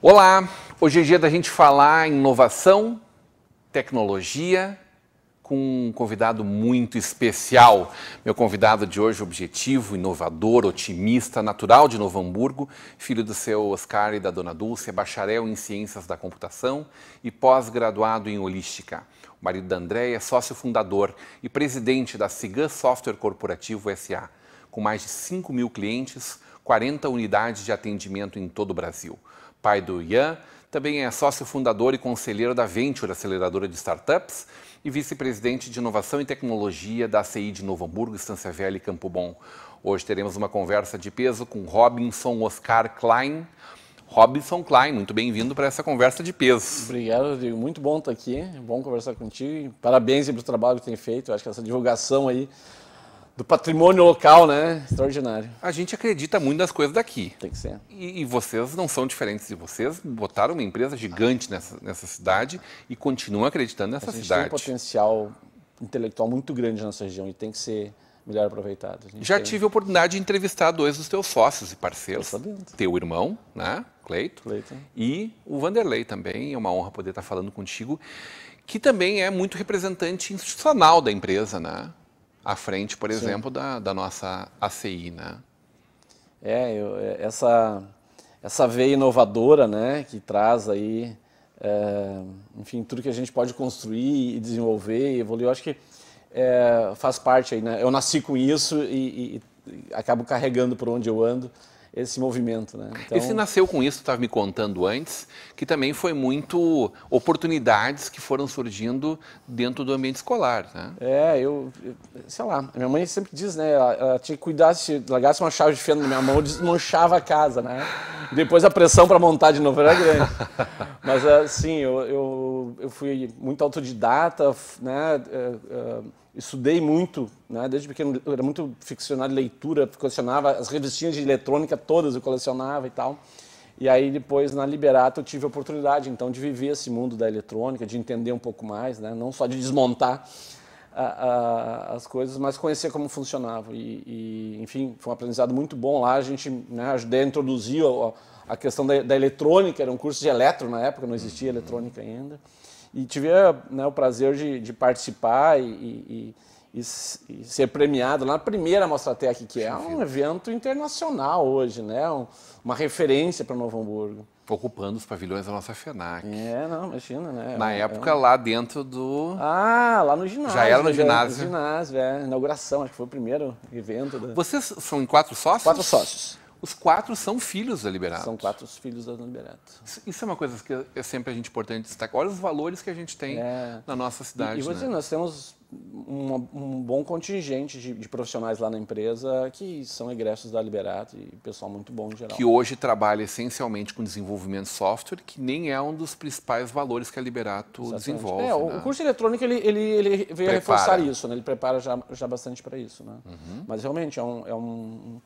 Olá, hoje é dia da gente falar em inovação, tecnologia com um convidado muito especial. Meu convidado de hoje, objetivo, inovador, otimista, natural de Novo Hamburgo, filho do seu Oscar e da dona Dulce, é bacharel em Ciências da Computação e pós-graduado em Holística. O marido da Andréia é sócio fundador e presidente da Cigan Software Corporativo SA, com mais de 5 mil clientes, 40 unidades de atendimento em todo o Brasil. Pai do Ian, também é sócio fundador e conselheiro da Venture, aceleradora de startups, e vice-presidente de inovação e tecnologia da CI de Novo Hamburgo, Estância Velha e Campo Bom. Hoje teremos uma conversa de peso com Robinson Oscar Klein. Robinson Klein, muito bem-vindo para essa conversa de peso. Obrigado, Rodrigo. Muito bom estar aqui. Bom conversar contigo. Parabéns pelo trabalho que tem feito. Eu acho que essa divulgação aí do patrimônio local, né? Extraordinário. A gente acredita muito nas coisas daqui. Tem que ser. E, e vocês não são diferentes de vocês. Botaram uma empresa gigante nessa, nessa cidade e continuam acreditando nessa cidade. A gente cidade. tem um potencial intelectual muito grande na nossa região e tem que ser melhor aproveitado. Já tem... tive a oportunidade de entrevistar dois dos teus sócios e parceiros. Teu irmão, né? Cleito. Cleiton. E o Vanderlei também. É uma honra poder estar falando contigo, que também é muito representante institucional da empresa, né? à frente, por exemplo, da, da, nossa ACI, né? É, eu, é, essa, essa veia inovadora, né, que traz aí, é, enfim, tudo que a gente pode construir e desenvolver e evoluir, eu acho que é, faz parte aí, né? Eu nasci com isso e, e, e acabo carregando por onde eu ando esse movimento. Né? Então... Esse nasceu com isso, estava me contando antes, que também foi muito oportunidades que foram surgindo dentro do ambiente escolar. Né? É, eu, eu sei lá, minha mãe sempre diz, né, ela, ela tinha que cuidar, se largasse uma chave de fenda na minha mão, desmanchava a casa, né? Depois a pressão para montar de novo era grande. Mas assim, eu, eu, eu fui muito autodidata, né? Uh, uh, estudei muito, né? desde pequeno, era muito ficcionado de leitura, colecionava as revistinhas de eletrônica todas, eu colecionava e tal. E aí depois na Liberato eu tive a oportunidade então de viver esse mundo da eletrônica, de entender um pouco mais, né? não só de desmontar a, a, as coisas, mas conhecer como funcionava. E, e, enfim, foi um aprendizado muito bom lá. A gente né, ajudei a introduzir a, a questão da, da, eletrônica, era um curso de eletro na época, não existia eletrônica ainda e tive né, o prazer de, de participar e, e, e, e, ser premiado lá na primeira Mostratec, que é um evento internacional hoje, né? Um, uma referência para Novo Hamburgo. Ocupando os pavilhões da nossa FENAC. É, não, imagina, né? Na é, época, é um... lá dentro do... Ah, lá no ginásio. Já era no é, ginásio. No ginásio, é. Inauguração, acho que foi o primeiro evento. Vocês são quatro sócios? Quatro sócios os quatro são filhos da Liberato. São quatro filhos da Liberato. Isso é uma coisa que é, é sempre a gente importante destacar. Olha os valores que a gente tem é. na nossa cidade. E, e você, né? nós temos um bom contingente de, de, profissionais lá na empresa que são egressos da Liberato e pessoal muito bom em geral. Que hoje trabalha essencialmente com desenvolvimento de software, que nem é um dos principais valores que a Liberato Exatamente. desenvolve. É, né? O curso eletrônico ele, ele, ele veio prepara. reforçar isso, né? ele prepara já, já bastante para isso. Né? Uhum. Mas realmente é um, é um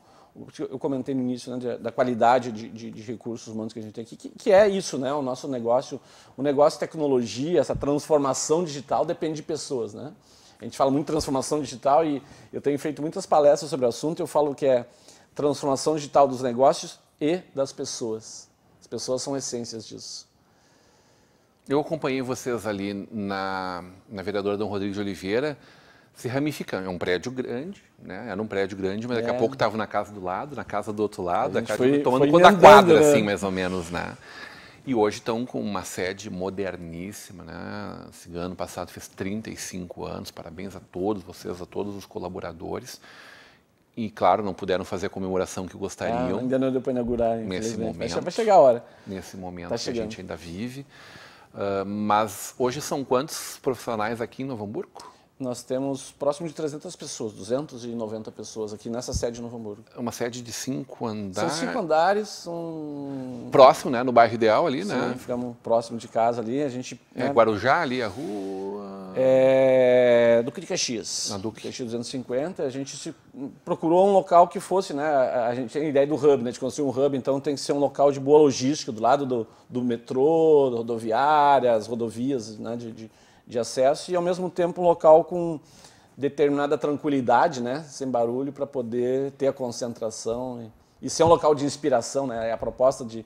eu comentei no início né, da qualidade de, de, de, recursos humanos que a gente tem aqui, que, que, é isso, né? O nosso negócio, o negócio de tecnologia, essa transformação digital depende de pessoas, né? A gente fala muito de transformação digital e eu tenho feito muitas palestras sobre o assunto. Eu falo que é transformação digital dos negócios e das pessoas. As pessoas são essências disso. Eu acompanhei vocês ali na, na vereadora Dom Rodrigues de Oliveira se ramificando. É um prédio grande, né? Era um prédio grande, mas daqui é. a pouco estava na casa do lado, na casa do outro lado, a, a casa foi, tomando foi conta da quadra, né? assim, mais ou menos, né? E hoje estão com uma sede moderníssima, né? Esse ano passado fez 35 anos, parabéns a todos vocês, a todos os colaboradores. E, claro, não puderam fazer a comemoração que gostariam. Ah, ainda não deu para inaugurar, Nesse momento. Vai chegar a hora. Nesse momento tá que a gente ainda vive. Uh, mas hoje são quantos profissionais aqui em Novo Hamburgo? nós temos próximo de 300 pessoas, 290 pessoas aqui nessa sede no Novo Hamburgo. É uma sede de cinco andares. São cinco andares, Um... Próximo, né? No bairro ideal ali, né? Sim, né? ficamos próximo de casa ali, a gente... É, né? Guarujá ali, a rua... É... Duque de Caxias. Na Duque. Caxias 250, a gente se... procurou um local que fosse, né? A gente tem a ideia do hub, né? De construir um hub, então tem que ser um local de boa logística, do lado do, do metrô, rodoviárias, rodovias, né? de, de de acesso e ao mesmo tempo um local com determinada tranquilidade, né, sem barulho, para poder ter a concentração e, e, ser um local de inspiração, né, a proposta de,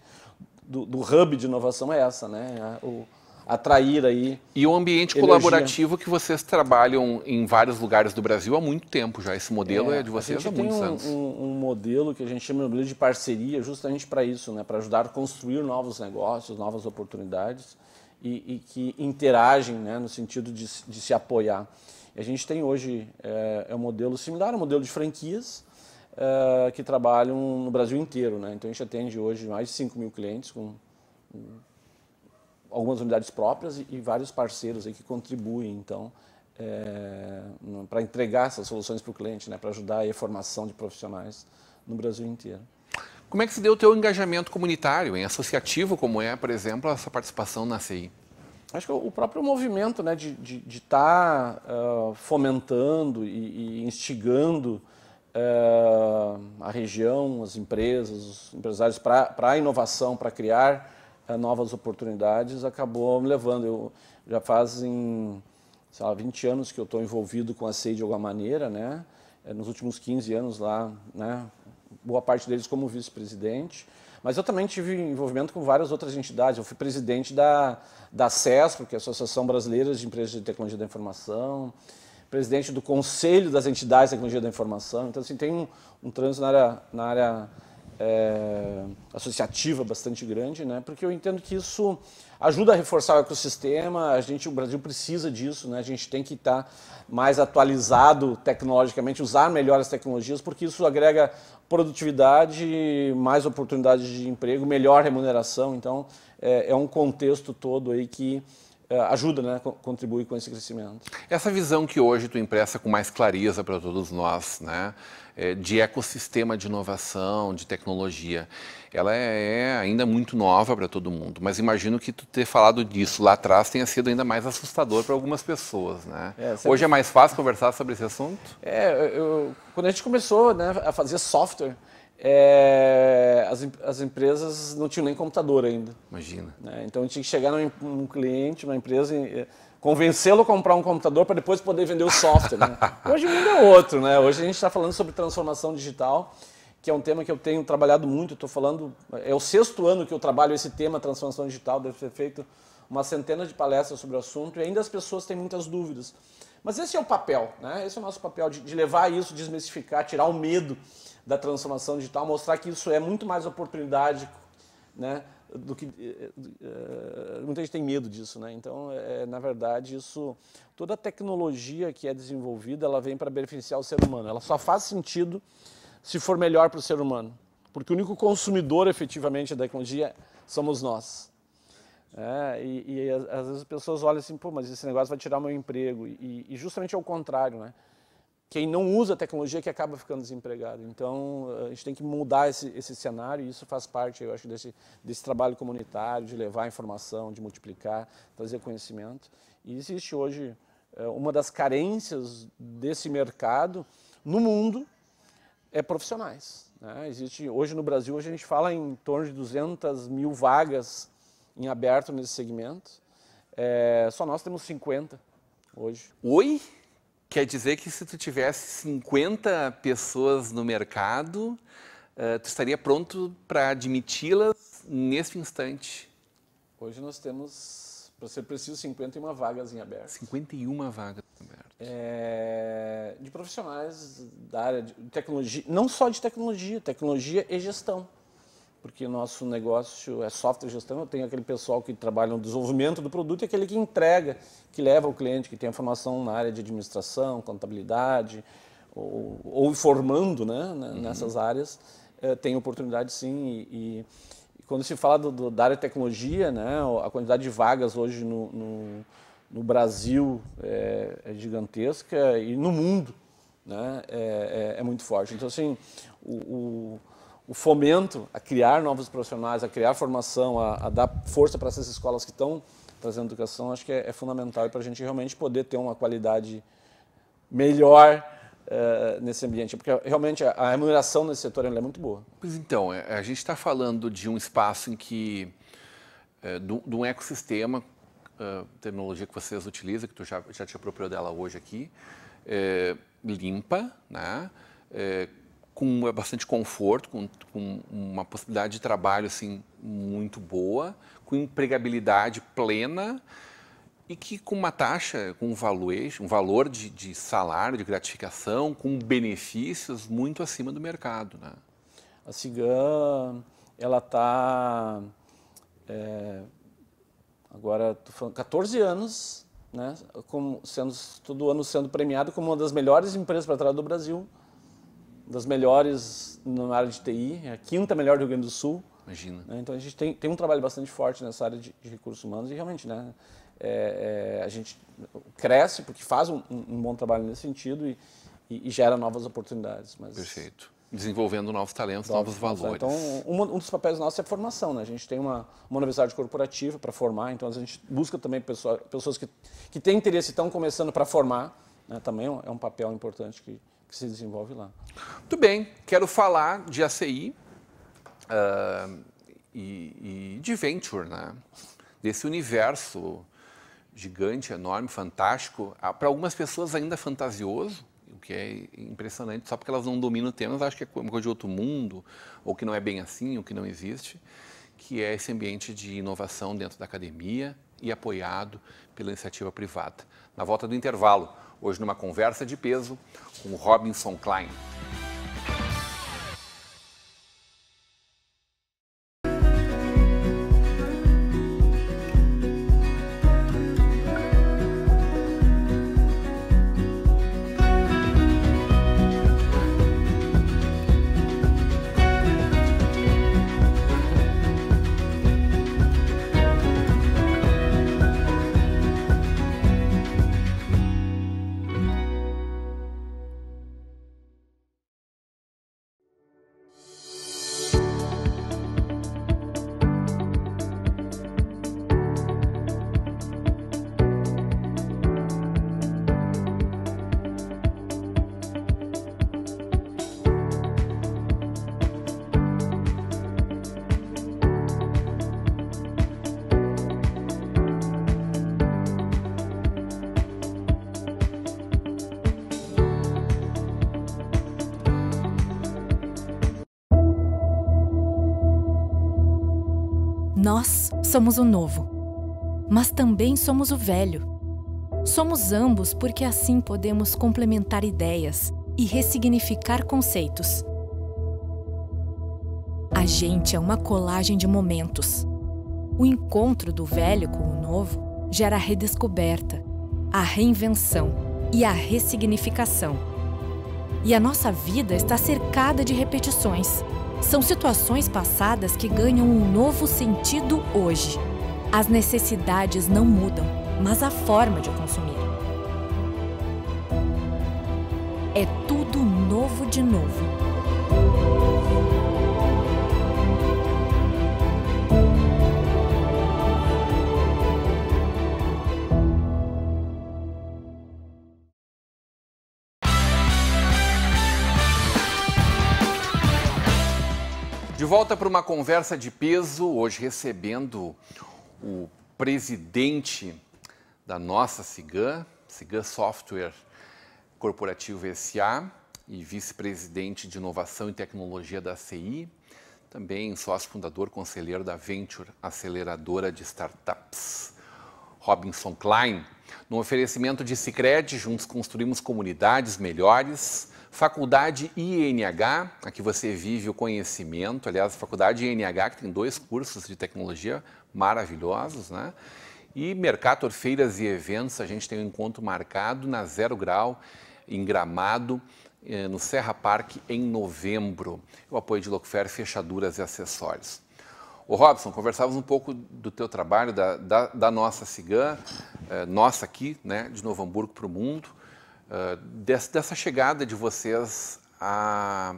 do, do hub de inovação é essa, né, é o, atrair aí. E o ambiente energia. colaborativo que vocês trabalham em vários lugares do Brasil há muito tempo já. Esse modelo é, é de vocês há muitos um, anos. Um, um modelo que a gente chama de parceria justamente para isso, né? para ajudar a construir novos negócios, novas oportunidades e, e que interagem né, no sentido de, de, se apoiar. a gente tem hoje é, é um modelo similar, um modelo de franquias é, que trabalham no Brasil inteiro. Né? Então a gente atende hoje mais de 5 mil clientes com algumas unidades próprias e, e vários parceiros aí que contribuem então é, eh, para entregar essas soluções para o cliente, né, para ajudar a formação de profissionais no Brasil inteiro. Como é que se deu o teu engajamento comunitário, em associativo, como é, por exemplo, essa participação na CI? Acho que o próprio movimento né, de estar de, de tá, uh, fomentando e, e instigando uh, a região, as empresas, os empresários para a inovação, para criar uh, novas oportunidades, acabou me levando. Eu, já fazem, sei lá, 20 anos que eu estou envolvido com a CEI de alguma maneira, né? Eh, nos últimos 15 anos lá, né? boa parte deles como vice-presidente. Mas eu também tive envolvimento com várias outras entidades. Eu fui presidente da, da CESPRO, que é a Associação Brasileira de Empresas de Tecnologia da Informação, presidente do Conselho das Entidades de Tecnologia da Informação. Então, assim, tem um, um trânsito na área, na área é, associativa bastante grande, né? porque eu entendo que isso ajuda a reforçar o ecossistema, a gente, o Brasil precisa disso, né? a gente tem que estar tá mais atualizado tecnologicamente, usar melhor as tecnologias, porque isso agrega produtividade, mais oportunidades de emprego, melhor remuneração, então é, é um contexto todo aí que eh, ajuda, né, contribui com esse crescimento. Essa visão que hoje tu impressa com mais clareza para todos nós, né, eh, de ecossistema de inovação, de tecnologia, ela é, é ainda muito nova para todo mundo. Mas imagino que tu ter falado disso lá atrás tenha sido ainda mais assustador para algumas pessoas, né? É, Hoje é mais fácil conversar sobre esse assunto? É, eu, quando a gente começou, né, a fazer software é, as, as empresas não tinham nem computador ainda. Imagina. Né? Então tinha que chegar num, num cliente, numa empresa, eh, convencê-lo a comprar um computador para depois poder vender o software. Né? Hoje o mundo é outro, né? Hoje a gente está falando sobre transformação digital, que é um tema que eu tenho trabalhado muito. Estou falando, é o sexto ano que eu trabalho esse tema, transformação digital, deve ter feito uma centena de palestras sobre o assunto e ainda as pessoas têm muitas dúvidas. Mas esse é o papel, né? Esse é o nosso papel de, de levar isso, desmistificar, tirar o medo da transformação digital, mostrar que isso é muito mais oportunidade, né? Do que uh, muita gente tem medo disso, né? Então, é, na verdade, isso toda a tecnologia que é desenvolvida, ela vem para beneficiar o ser humano. Ela só faz sentido se for melhor para o ser humano, porque o único consumidor efetivamente da tecnologia somos nós. É, e, e, às vezes as pessoas olham assim, pô, mas esse negócio vai tirar meu emprego. E, e justamente é o contrário, né? quem não usa a tecnologia que acaba ficando desempregado. Então, a gente tem que mudar esse, esse cenário e isso faz parte, eu acho, desse, desse trabalho comunitário, de levar informação, de multiplicar, trazer conhecimento. E existe hoje eh, uma das carências desse mercado no mundo é profissionais. Né? Existe, hoje no Brasil, hoje a gente fala em torno de 200 mil vagas em aberto nesse segmento. É, só nós temos 50 hoje. Oi? Quer dizer que se tu tivesse 50 pessoas no mercado, uh, tu estaria pronto para admiti-las neste instante? Hoje nós temos, para ser preciso, 51 vagas em aberto. 51 vagas em aberto. É, de profissionais da área de tecnologia, não só de tecnologia, tecnologia e gestão porque nosso negócio é software gestão. Eu tenho aquele pessoal que trabalha no desenvolvimento do produto e aquele que entrega, que leva ao cliente, que tem a formação na área de administração, contabilidade, ou, ou formando né, né uhum. nessas uhum. áreas, é, tem oportunidade sim. E, e, e quando se fala do, do, da área de tecnologia, né, a quantidade de vagas hoje no, no, no Brasil é, é gigantesca e no mundo né, é, é, é, muito forte. Então, assim, o, o o fomento a criar novos profissionais, a criar formação, a, a dar força para essas escolas que estão trazendo educação, acho que é, é fundamental para a gente realmente poder ter uma qualidade melhor uh, nesse ambiente, porque realmente a, a remuneração nesse setor é muito boa. Pois então, é, a gente está falando de um espaço em que, é, de, de um ecossistema, uh, eh, tecnologia que vocês utilizam, que tu já, já te apropriou dela hoje aqui, é, limpa, né? É, com é bastante conforto, com, com, uma possibilidade de trabalho assim muito boa, com empregabilidade plena e que com uma taxa, com um valor, um valor de, de salário, de gratificação, com benefícios muito acima do mercado, né? A Cigã, ela está é, agora falando 14 anos, né? Como sendo todo ano sendo premiada como uma das melhores empresas para trás do Brasil das melhores na área de TI, é a quinta melhor do Rio Grande do Sul. Imagina. Né? Então a gente tem, tem um trabalho bastante forte nessa área de, de recursos humanos e realmente, né? É, é, a gente cresce porque faz um, um bom trabalho nesse sentido e, e, e gera novas oportunidades. Mas... Perfeito desenvolvendo novos talentos, novos, novos né. valores. Então, um, um, dos papéis nossos é a formação. Né? A gente tem uma, uma universidade corporativa para formar, então a gente busca também pessoa, pessoas que, que têm interesse e estão começando para formar. Né? Também é um é papel importante que, que se desenvolve lá. Muito bem, quero falar de ACI uh, ah, e, e, de venture, né? desse universo gigante, enorme, fantástico, ah, para algumas pessoas ainda fantasioso, o que é impressionante, só porque elas não dominam o tema, elas acham que é uma coisa de outro mundo, ou que não é bem assim, ou que não existe que é esse ambiente de inovação dentro da academia e apoiado pela iniciativa privada. Na volta do intervalo, hoje numa conversa de peso com Robinson Klein. Somos o novo, mas também somos o velho. Somos ambos porque assim podemos complementar ideias e ressignificar conceitos. A gente é uma colagem de momentos. O encontro do velho com o novo gera a redescoberta, a reinvenção e a ressignificação. E a nossa vida está cercada de repetições. São situações passadas que ganham um novo sentido hoje. As necessidades não mudam, mas a forma de consumir. É tudo novo de novo. volta para uma conversa de peso, hoje recebendo o presidente da nossa Cigan, Cigan Software Corporativo SA e vice-presidente de Inovação e Tecnologia da CI, também sócio fundador conselheiro da Venture Aceleradora de Startups, Robinson Klein. No oferecimento de Cicred, juntos construímos comunidades melhores. Faculdade INH, aqui você vive o conhecimento, aliás, a Faculdade INH, que tem dois cursos de tecnologia maravilhosos, né? E Mercator Feiras e Eventos, a gente tem um encontro marcado na Zero Grau, em Gramado, eh, no Serra Parque, em novembro. O apoio de Locfer, fechaduras e acessórios. O Robson, conversávamos um pouco do teu trabalho, da, da, da nossa Cigã, eh, nossa aqui, né, de Novo Hamburgo para o mundo. Ah, dessa chegada de vocês à,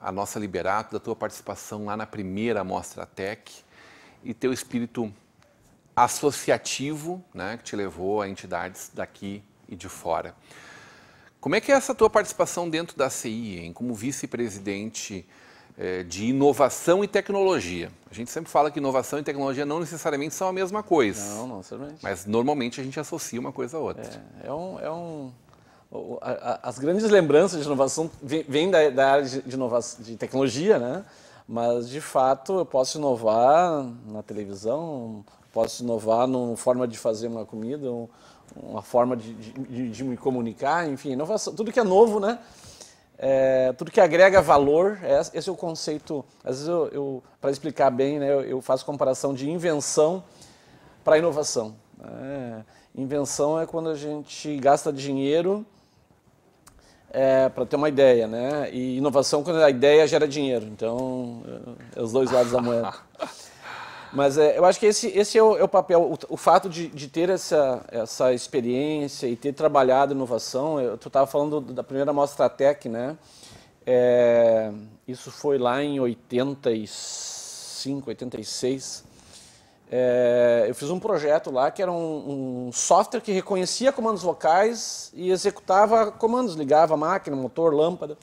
a nossa Liberato, da tua participação lá na primeira Mostra Tech e teu espírito associativo né, que te levou a entidades daqui e de fora. Como é que é essa tua participação dentro da CI, hein? como vice-presidente eh, de inovação e tecnologia? A gente sempre fala que inovação e tecnologia não necessariamente são a mesma coisa. Não, não certamente Mas normalmente a gente associa uma coisa a outra. É, é um, é um a, a, as grandes lembranças de inovação vêm da, da, área de, de, inovação, de tecnologia, né? Mas, de fato, eu posso inovar na televisão, posso inovar numa forma de fazer uma comida, uma forma de, de, de me comunicar, enfim, inovação, tudo que é novo, né? É, tudo que agrega valor, é, esse é o conceito. Às vezes, eu, eu para explicar bem, né, eu, eu faço comparação de invenção para inovação. É, invenção é quando a gente gasta dinheiro é, para ter uma ideia, né? E inovação quando a ideia gera dinheiro, então é, é os dois lados da moeda. Mas é, eu acho que esse, esse é, o, é o papel, o, o fato de, de, ter essa, essa experiência e ter trabalhado inovação. Eu, tu estava falando da primeira mostra Tech, né? É, isso foi lá em 85, 86. É, eu fiz um projeto lá que era um, um, software que reconhecia comandos vocais e executava comandos, ligava máquina, motor, lâmpada.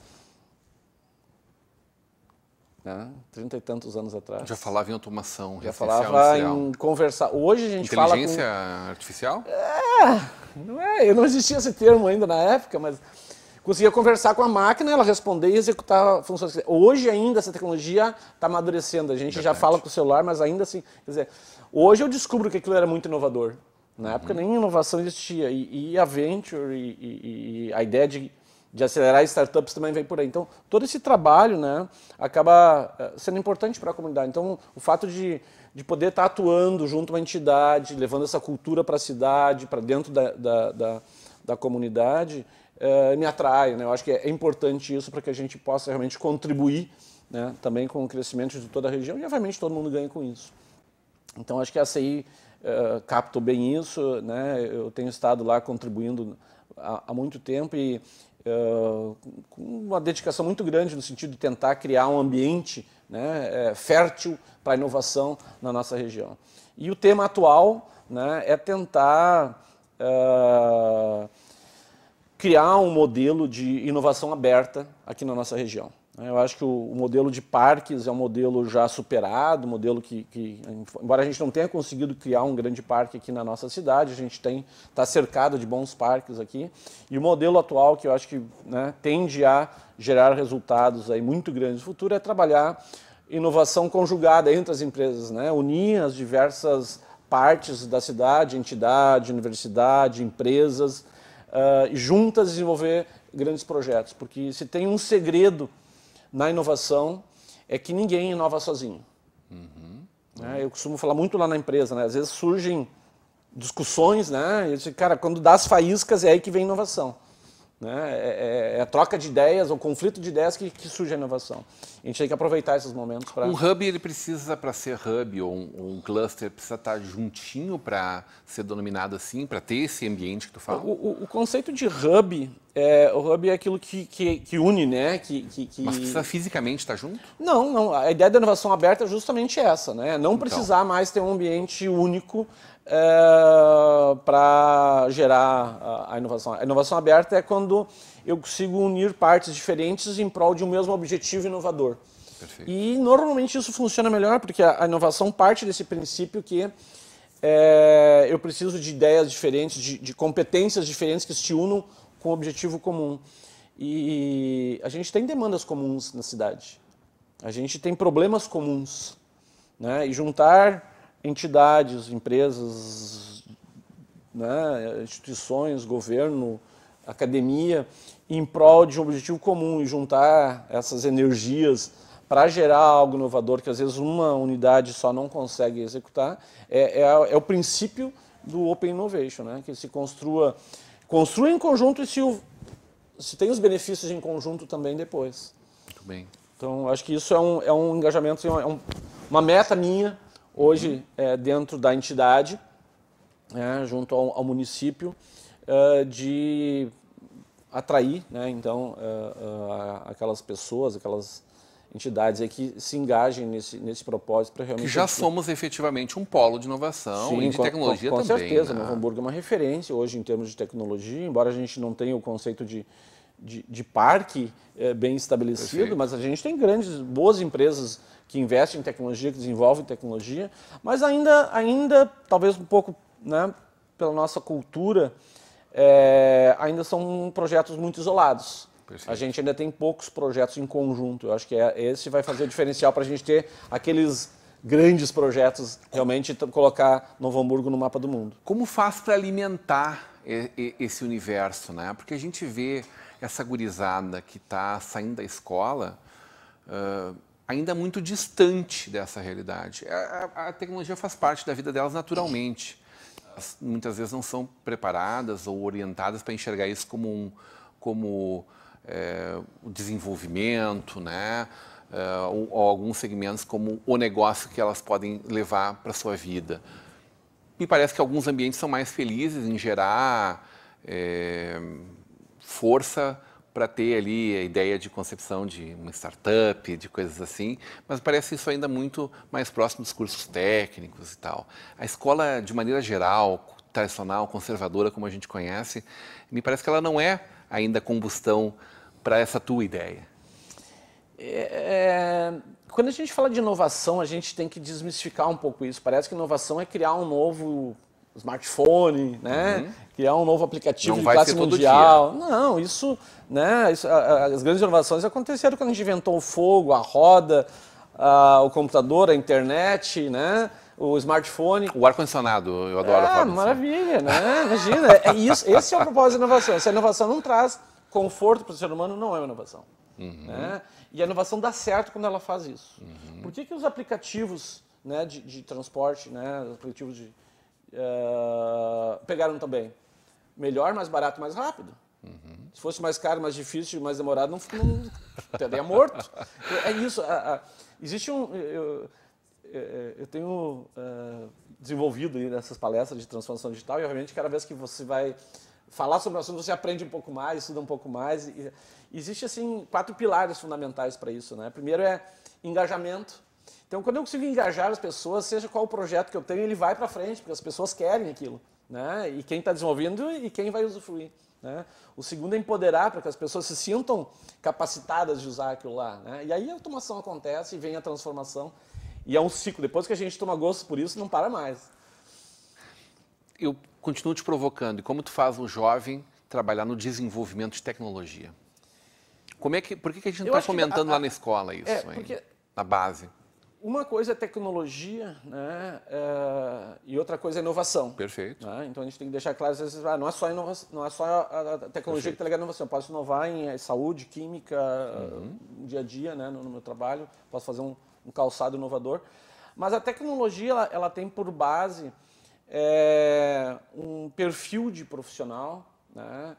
Né, trinta né? e tantos anos atrás. Já falava em automação, já falava em conversar. Hoje a gente fala Inteligência artificial? É, não é, eu não existia esse termo ainda na época, mas conseguia conversar com a máquina, ela respondia e executava funções. Hoje ainda essa tecnologia está amadurecendo. A gente Verdade. já fala com o celular, mas ainda assim, quer dizer, Hoje eu descubro que aquilo era muito inovador. Na época uhum. nem inovação existia. E, e a venture e, e, e a ideia de, de, acelerar startups também vem por aí. Então, todo esse trabalho né, acaba eh, sendo importante para a comunidade. Então, o fato de, de poder estar tá atuando junto a uma entidade, levando essa cultura para a cidade, para dentro da, da, da, da comunidade, eh, me atrai. Né? Eu acho que é importante isso para que a gente possa realmente contribuir né, também com o crescimento de toda a região. E, obviamente, todo mundo ganha com isso. Então, acho que a CI uh, eh, captou bem isso, né? Eu tenho estado lá contribuindo há, há muito tempo e uh, com uma dedicação muito grande no sentido de tentar criar um ambiente né, eh, fértil para inovação na nossa região. E o tema atual né, é tentar uh, criar um modelo de inovação aberta aqui na nossa região. Né? Eu acho que o, modelo de parques é um modelo já superado, modelo que, que, embora a gente não tenha conseguido criar um grande parque aqui na nossa cidade, a gente tem está cercado de bons parques aqui. E o modelo atual que eu acho que né, tende a gerar resultados aí muito grandes no futuro é trabalhar inovação conjugada entre as empresas, né? unir as diversas partes da cidade, entidade, universidade, empresas, uh, juntas desenvolver grandes projetos, porque se tem um segredo na inovação é que ninguém inova sozinho. Uhum. Né? Eu costumo falar muito lá na empresa, né? às vezes surgem discussões, né? Eu digo, cara, quando dá as faíscas é aí que vem inovação. Né? É, é, é, a troca de ideias, o conflito de ideias que, que, surge a inovação. A gente tem que aproveitar esses momentos para. Um hub, ele precisa, para ser hub ou um, ou um, cluster, precisa estar tá juntinho para ser denominado assim, para ter esse ambiente que tu fala? O, o, o, conceito de hub, é, o hub é aquilo que, que, que une, né? Que, que, que, Mas precisa fisicamente estar tá junto? Não, não. A ideia da inovação aberta é justamente essa, né? Não então. precisar então. mais ter um ambiente único é, para gerar a, a, inovação. A inovação aberta é quando eu consigo unir partes diferentes em prol de um mesmo objetivo inovador. Perfeito. E normalmente isso funciona melhor porque a, a inovação parte desse princípio que é, eu preciso de ideias diferentes, de, de competências diferentes que se unam com um objetivo comum. E a gente tem demandas comuns na cidade. A gente tem problemas comuns. Né? E juntar entidades, empresas, né, instituições, governo, academia, em prol de um objetivo comum e juntar essas energias para gerar algo inovador que às vezes uma unidade só não consegue executar, é, é, é o princípio do Open Innovation, né? que se construa, construa em conjunto e se, o, se tem os benefícios em conjunto também depois. Muito bem. Então, acho que isso é um, é um engajamento, assim, é um, uma meta minha hoje é, dentro da entidade, né, junto ao, ao município, uh, de atrair, né, então, uh, uh, aquelas pessoas, aquelas entidades aí que se engajem nesse, nesse propósito para realmente... Que já somos efetivamente um polo de inovação Sim, e de com, tecnologia com, com também. Com certeza, né? Novo Hamburgo é uma referência hoje em termos de tecnologia, embora a gente não tenha o conceito de, de, de parque é, bem estabelecido, Perfeito. mas a gente tem grandes, boas empresas que investe em tecnologia, que desenvolve tecnologia, mas ainda, ainda talvez um pouco né, pela nossa cultura, é, ainda são projetos muito isolados. A gente ainda tem poucos projetos em conjunto. Eu acho que é, esse vai fazer o diferencial para a gente ter aqueles grandes projetos, realmente colocar Novo Hamburgo no mapa do mundo. Como faz para alimentar esse universo, né? Porque a gente vê essa gurizada que está saindo da escola, uh, ainda muito distante dessa realidade. É, a, a, tecnologia faz parte da vida delas naturalmente. As, muitas vezes não são preparadas ou orientadas para enxergar isso como um como é, o desenvolvimento, né? É, ou, ou, alguns segmentos como o negócio que elas podem levar para sua vida. Me parece que alguns ambientes são mais felizes em gerar é, força para ter ali a ideia de concepção de uma startup, de coisas assim, mas parece isso ainda muito mais próximo dos cursos técnicos e tal. A escola, de maneira geral, tradicional, conservadora, como a gente conhece, me parece que ela não é ainda combustão para essa tua ideia. É, é, quando a gente fala de inovação, a gente tem que desmistificar um pouco isso. Parece que inovação é criar um novo smartphone, né? Uhum criar um novo aplicativo não de classe mundial. Não, isso, né, isso, as grandes inovações aconteceram quando a gente inventou o fogo, a roda, a, o computador, a internet, né? o smartphone. O ar-condicionado, eu adoro. Ah, é, maravilha, né? Imagina. É isso, esse é o propósito da inovação. Se a inovação não traz conforto para o ser humano, não é uma inovação. Uhum. Né? E a inovação dá certo quando ela faz isso. Uhum. Por que, que os aplicativos né, de, de transporte, né, os aplicativos de, uh, pegaram também? melhor, mais barato, mais rápido. Uhum. Se fosse mais caro, mais difícil, mais demorado, não, não morto. É isso. A, a, existe um. Eu, eu é, é, tenho uh, desenvolvido nessas palestras de transformação digital e, obviamente, cada vez que você vai falar sobre o assunto, você aprende um pouco mais, estuda um pouco mais. E, existe, assim, quatro pilares fundamentais para isso. Né? Primeiro é engajamento. Então, quando eu consigo engajar as pessoas, seja qual o projeto que eu tenho, ele vai para frente, porque as pessoas querem aquilo. Né? E quem está desenvolvendo e quem vai usufruir. Né? O segundo é empoderar para que as pessoas se sintam capacitadas de usar aquilo lá. Né? E aí a automação acontece e vem a transformação. E é um ciclo. Depois que a gente toma gosto por isso, não para mais. Eu continuo te provocando. E como tu faz um jovem trabalhar no desenvolvimento de tecnologia? Como é que, por que, que a gente não está fomentando a, a, lá na escola isso, é, porque, na base? uma coisa é tecnologia né, é, e outra coisa é inovação. Perfeito. Né? Então a gente tem que deixar claro, às vezes, ah, não é só, não é só a, tecnologia Perfeito. que está ligada à inovação. Eu posso inovar em eh, saúde, química, uhum. Eh, dia a dia, né, no, no, meu trabalho, posso fazer um, um calçado inovador. Mas a tecnologia ela, ela tem por base é, um perfil de profissional né,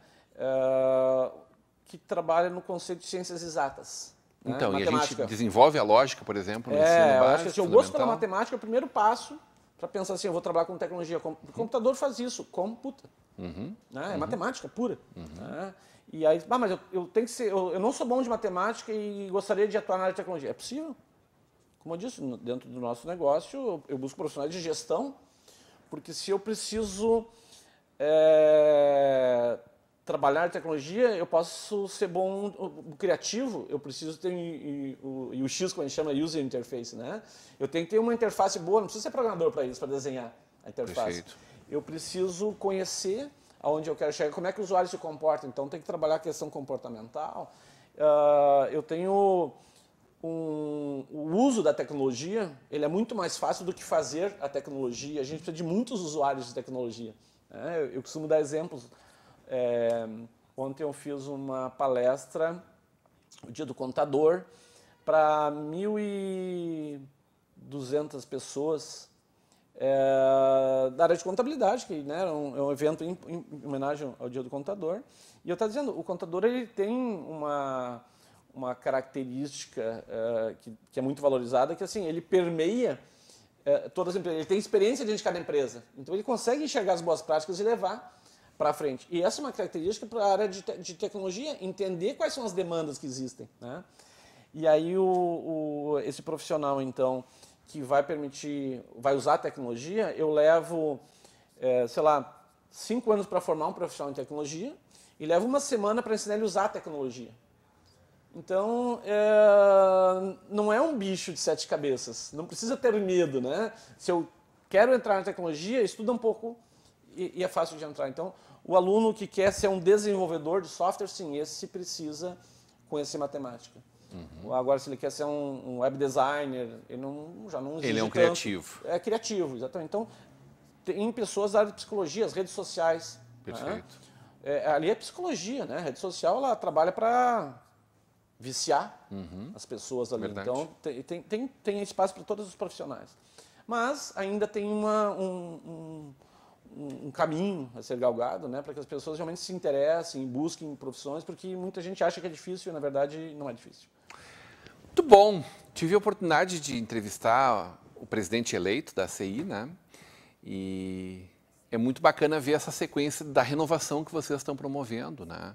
que trabalha no conceito de ciências exatas. Né? Então, e a gente desenvolve a lógica, por exemplo, no é, ensino básico, eu acho que assim, o gosto pela matemática é o primeiro passo para pensar assim, eu vou trabalhar com tecnologia. O computador faz isso, computa. Uhum, né? É uhum. matemática pura. Uhum. Né? E aí, ah, mas eu, eu tenho que ser, eu, eu, não sou bom de matemática e gostaria de atuar na área de tecnologia. É possível. Como eu disse, dentro do nosso negócio, eu, eu busco profissionais de gestão, porque se eu preciso é, trabalhar tecnologia, eu posso ser bom criativo, eu preciso ter e, o X, como a gente chama, user interface, né? Eu tenho que ter uma interface boa, não preciso ser programador para isso, para desenhar a interface. Perfeito. Eu preciso conhecer aonde eu quero chegar, como é que o usuário se comporta, então tem que trabalhar a questão comportamental. Uh, eu tenho um, o uso da tecnologia, ele é muito mais fácil do que fazer a tecnologia. A gente precisa de muitos usuários de tecnologia. Né? Eu, eu costumo dar exemplos. É, ontem eu fiz uma palestra, o Dia do Contador, para 1.200 pessoas é, da área de contabilidade, que né, é, um, é um evento em, em, homenagem ao Dia do Contador. E eu estou dizendo, o contador ele tem uma, uma característica é, que, que, é muito valorizada, que assim ele permeia é, todas as empresas. Ele tem experiência dentro de cada empresa. Então ele consegue enxergar as boas práticas e levar para frente. E essa é uma característica para a área de, te de, tecnologia, entender quais são as demandas que existem. Né? E aí o, o, esse profissional, então, que vai permitir, vai usar a tecnologia, eu levo, é, sei lá, cinco anos para formar um profissional em tecnologia e levo uma semana para ensinar ele a usar a tecnologia. Então, é, não é um bicho de sete cabeças, não precisa ter medo, né? Se eu quero entrar na tecnologia, estuda um pouco e, e, é fácil de entrar. Então, o aluno que quer ser um desenvolvedor de software, sim, esse precisa conhecer matemática. Uhum. Agora, se ele quer ser um, um web designer, ele não, já não Ele é um tanto. criativo. É criativo, exatamente. Então, tem pessoas da área de psicologia, as redes sociais. Né? Perfeito. Né? É, ali é psicologia, né? A rede social ela trabalha para viciar uhum. as pessoas ali. Verdade. Então, tem, tem, tem espaço para todos os profissionais. Mas ainda tem uma, um um, caminho a ser galgado, né, para que as pessoas realmente se interessem, busquem profissões, porque muita gente acha que é difícil e na verdade não é difícil. Muito bom. Tive a oportunidade de entrevistar o presidente eleito da CI, né? E é muito bacana ver essa sequência da renovação que vocês estão promovendo, né?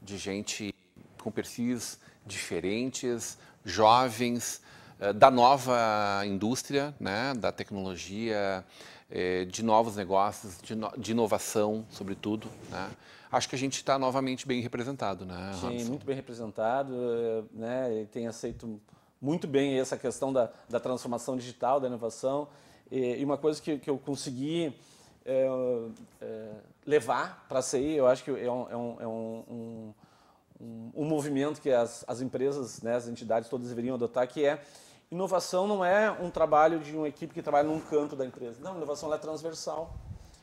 De gente com perfis diferentes, jovens, eh, da nova indústria, né, da tecnologia, eh, de novos negócios, de, inovação, sobretudo. Né? Acho que a gente está novamente bem representado, né? Sim, muito bem representado, eh, né? Ele tem aceito muito bem essa questão da, da transformação digital, da inovação. E, uma coisa que, que eu consegui é, é, levar para a CI, eu acho que é um, é um, é um, um, um movimento que as, as empresas, né, as entidades todas deveriam adotar, que é Inovação não é um trabalho de uma equipe que trabalha num canto da empresa. Não, inovação é transversal.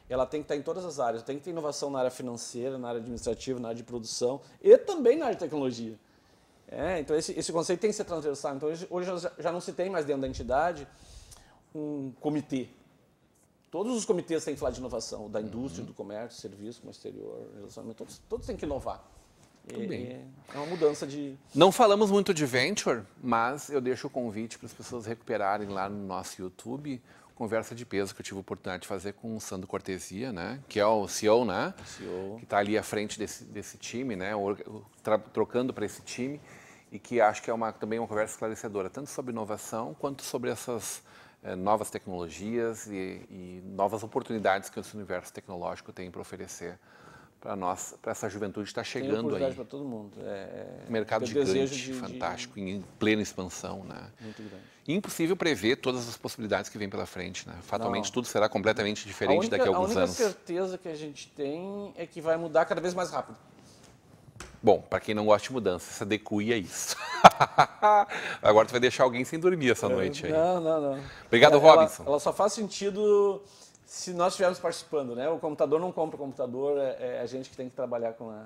Ela tem que estar em todas as áreas. Tem que ter inovação na área financeira, na área administrativa, na área de produção e também na área de tecnologia. É, então esse, esse, conceito tem que ser transversal. Então hoje, hoje já, já não se tem mais dentro da entidade um comitê. Todos os comitês têm que falar de inovação, da indústria, uhum. do comércio, serviço, o exterior, relacionamento, todos, todos têm que inovar é, bem. É, é uma mudança de. Não falamos muito de venture, mas eu deixo o convite para as pessoas recuperarem lá no nosso YouTube conversa de peso que eu tive a oportunidade de fazer com o Sandro Cortesia, né? Que é o CEO, né? O CEO. Que está ali à frente desse, desse time, né? Trocando para esse time e que acho que é uma, também uma conversa esclarecedora, tanto sobre inovação quanto sobre essas eh, novas tecnologias e, e novas oportunidades que esse universo tecnológico tem para oferecer para nós, para essa juventude está chegando aí. para todo mundo. É, é. Mercado gigante, de, fantástico, de... em plena expansão, né? Muito grande. Impossível prever todas as possibilidades que vêm pela frente, né? Fatalmente Não. tudo será completamente diferente única, daqui a alguns anos. A única anos. certeza que a gente tem é que vai mudar cada vez mais rápido. Bom, para quem não gosta de mudança, se adequa a isso. Agora tu vai deixar alguém sem dormir essa é, noite aí. Não, não, não. Obrigado, ela, Robinson. Ela, ela só faz sentido se nós estivermos participando, né? O computador não compra o computador, é, é a gente que tem que trabalhar com a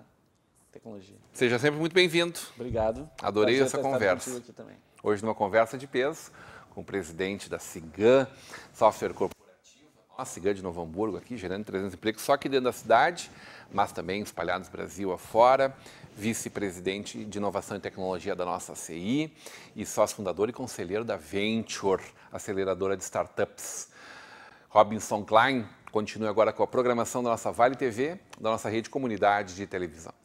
tecnologia. Seja sempre muito bem-vindo. Obrigado. Adorei essa conversa. Aqui também. Hoje numa conversa de peso com o presidente da Cigan Software Corporativa, a Cigan de Novo Hamburgo aqui, gerando 300 empregos só aqui dentro da cidade, mas também espalhados Brasil afora, vice-presidente de Inovação e Tecnologia da nossa CI e sócio-fundador e conselheiro da Venture, aceleradora de startups. Robinson Klein continue agora com a programação da nossa Vale TV, da nossa rede comunidade de televisão.